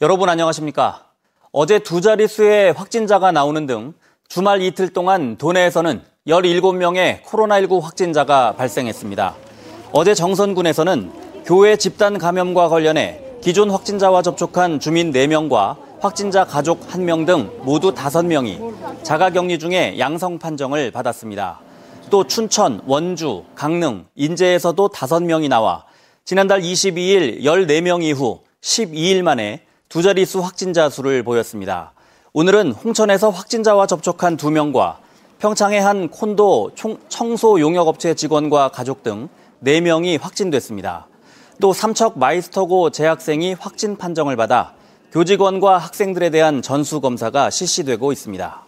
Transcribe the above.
여러분 안녕하십니까? 어제 두 자릿수의 확진자가 나오는 등 주말 이틀 동안 도내에서는 17명의 코로나19 확진자가 발생했습니다. 어제 정선군에서는 교회 집단 감염과 관련해 기존 확진자와 접촉한 주민 4명과 확진자 가족 1명 등 모두 5명이 자가 격리 중에 양성 판정을 받았습니다. 또 춘천, 원주, 강릉, 인제에서도 5명이 나와 지난달 22일 14명 이후 12일 만에 두 자릿수 확진자 수를 보였습니다. 오늘은 홍천에서 확진자와 접촉한 두 명과 평창의 한 콘도 청소 용역업체 직원과 가족 등 4명이 확진됐습니다. 또 삼척 마이스터고 재학생이 확진 판정을 받아 교직원과 학생들에 대한 전수검사가 실시되고 있습니다.